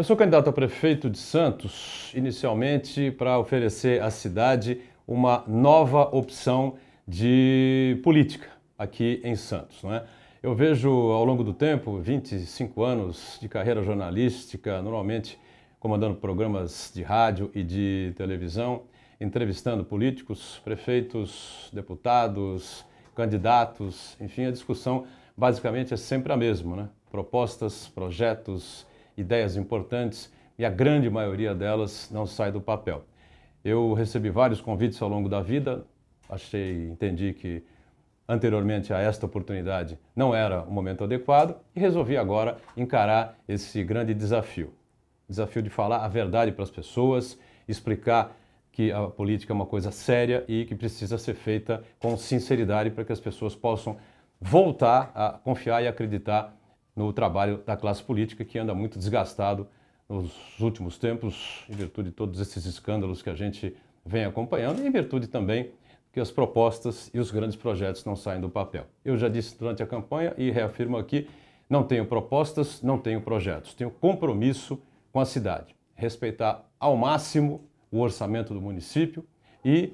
Eu sou candidato a prefeito de Santos, inicialmente para oferecer à cidade uma nova opção de política aqui em Santos. né? Eu vejo ao longo do tempo, 25 anos de carreira jornalística, normalmente comandando programas de rádio e de televisão, entrevistando políticos, prefeitos, deputados, candidatos, enfim, a discussão basicamente é sempre a mesma, né? Propostas, projetos, ideias importantes e a grande maioria delas não sai do papel. Eu recebi vários convites ao longo da vida, achei, entendi que anteriormente a esta oportunidade não era o momento adequado e resolvi agora encarar esse grande desafio. Desafio de falar a verdade para as pessoas, explicar que a política é uma coisa séria e que precisa ser feita com sinceridade para que as pessoas possam voltar a confiar e acreditar no trabalho da classe política, que anda muito desgastado nos últimos tempos, em virtude de todos esses escândalos que a gente vem acompanhando, e em virtude também que as propostas e os grandes projetos não saem do papel. Eu já disse durante a campanha e reafirmo aqui: não tenho propostas, não tenho projetos, tenho compromisso com a cidade, respeitar ao máximo o orçamento do município e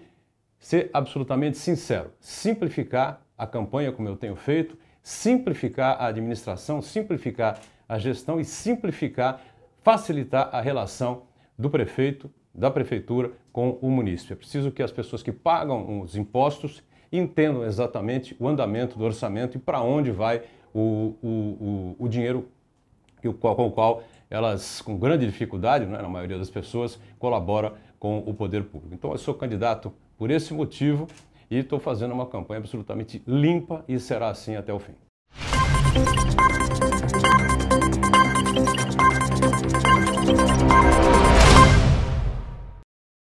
ser absolutamente sincero, simplificar a campanha como eu tenho feito simplificar a administração, simplificar a gestão e simplificar, facilitar a relação do prefeito, da prefeitura com o município. É preciso que as pessoas que pagam os impostos entendam exatamente o andamento do orçamento e para onde vai o, o, o, o dinheiro com o qual elas, com grande dificuldade, né, na maioria das pessoas, colabora com o poder público. Então, eu sou candidato por esse motivo e estou fazendo uma campanha absolutamente limpa e será assim até o fim.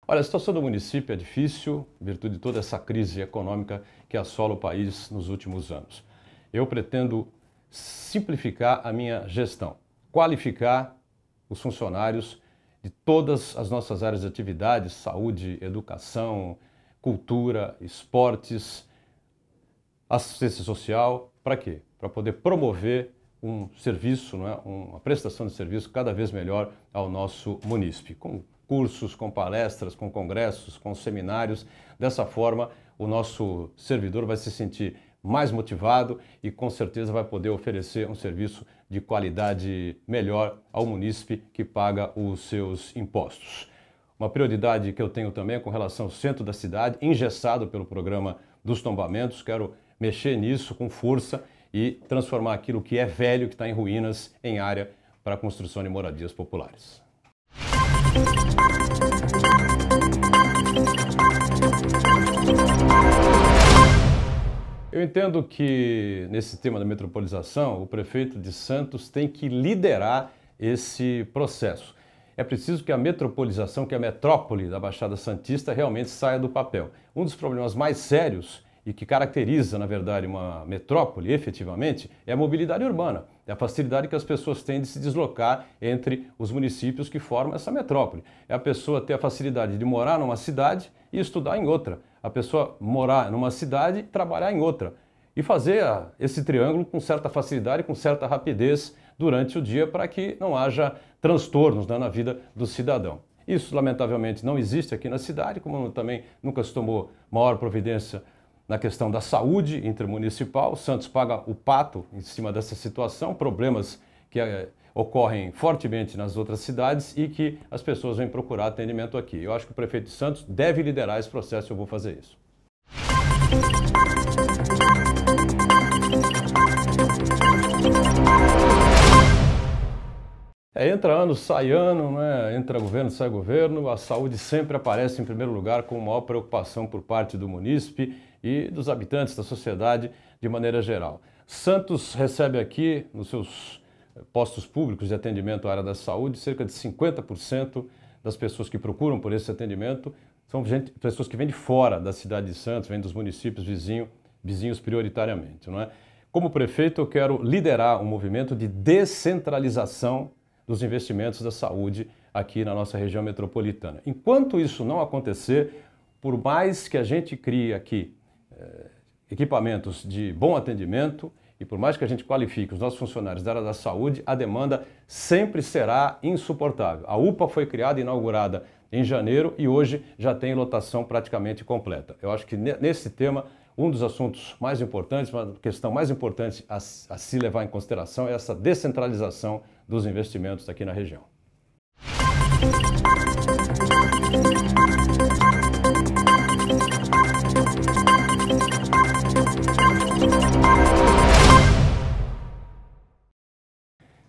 Olha, a situação do município é difícil, em virtude de toda essa crise econômica que assola o país nos últimos anos. Eu pretendo simplificar a minha gestão, qualificar os funcionários de todas as nossas áreas de atividades, saúde, educação, cultura, esportes, assistência social. Para quê? Para poder promover um serviço, não é? uma prestação de serviço cada vez melhor ao nosso munícipe. Com cursos, com palestras, com congressos, com seminários. Dessa forma, o nosso servidor vai se sentir mais motivado e com certeza vai poder oferecer um serviço de qualidade melhor ao munícipe que paga os seus impostos. Uma prioridade que eu tenho também é com relação ao centro da cidade, engessado pelo programa dos tombamentos. Quero mexer nisso com força e transformar aquilo que é velho, que está em ruínas, em área para construção de moradias populares. Eu entendo que nesse tema da metropolização, o prefeito de Santos tem que liderar esse processo é preciso que a metropolização, que é a metrópole da Baixada Santista realmente saia do papel. Um dos problemas mais sérios e que caracteriza, na verdade, uma metrópole, efetivamente, é a mobilidade urbana. É a facilidade que as pessoas têm de se deslocar entre os municípios que formam essa metrópole. É a pessoa ter a facilidade de morar numa cidade e estudar em outra. A pessoa morar numa cidade e trabalhar em outra. E fazer ah, esse triângulo com certa facilidade, com certa rapidez, durante o dia para que não haja transtornos né, na vida do cidadão. Isso, lamentavelmente, não existe aqui na cidade, como também nunca se tomou maior providência na questão da saúde intermunicipal. Santos paga o pato em cima dessa situação, problemas que é, ocorrem fortemente nas outras cidades e que as pessoas vêm procurar atendimento aqui. Eu acho que o prefeito de Santos deve liderar esse processo, eu vou fazer isso. Música é, entra ano, sai ano, né? entra governo, sai governo, a saúde sempre aparece em primeiro lugar com maior preocupação por parte do munícipe e dos habitantes da sociedade de maneira geral. Santos recebe aqui, nos seus eh, postos públicos de atendimento à área da saúde, cerca de 50% das pessoas que procuram por esse atendimento são gente, pessoas que vêm de fora da cidade de Santos, vêm dos municípios vizinho, vizinhos prioritariamente. Não é? Como prefeito, eu quero liderar um movimento de descentralização dos investimentos da saúde aqui na nossa região metropolitana. Enquanto isso não acontecer, por mais que a gente crie aqui eh, equipamentos de bom atendimento e por mais que a gente qualifique os nossos funcionários da área da saúde, a demanda sempre será insuportável. A UPA foi criada e inaugurada em janeiro e hoje já tem lotação praticamente completa. Eu acho que nesse tema, um dos assuntos mais importantes, uma questão mais importante a, a se levar em consideração é essa descentralização dos investimentos aqui na região.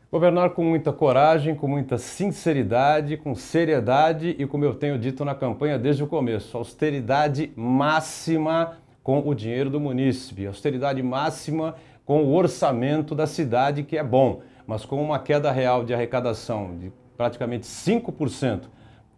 Governar com muita coragem, com muita sinceridade, com seriedade e, como eu tenho dito na campanha desde o começo, austeridade máxima com o dinheiro do munícipe, austeridade máxima com o orçamento da cidade, que é bom mas com uma queda real de arrecadação de praticamente 5%,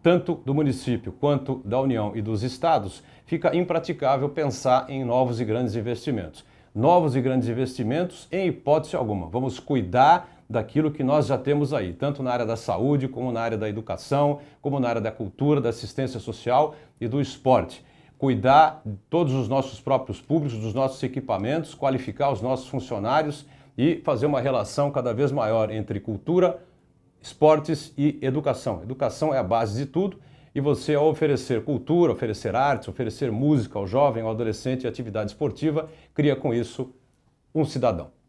tanto do município quanto da União e dos estados, fica impraticável pensar em novos e grandes investimentos. Novos e grandes investimentos, em hipótese alguma. Vamos cuidar daquilo que nós já temos aí, tanto na área da saúde, como na área da educação, como na área da cultura, da assistência social e do esporte. Cuidar de todos os nossos próprios públicos, dos nossos equipamentos, qualificar os nossos funcionários e fazer uma relação cada vez maior entre cultura, esportes e educação. Educação é a base de tudo e você, ao oferecer cultura, oferecer artes, oferecer música ao jovem, ao adolescente e atividade esportiva, cria com isso um cidadão.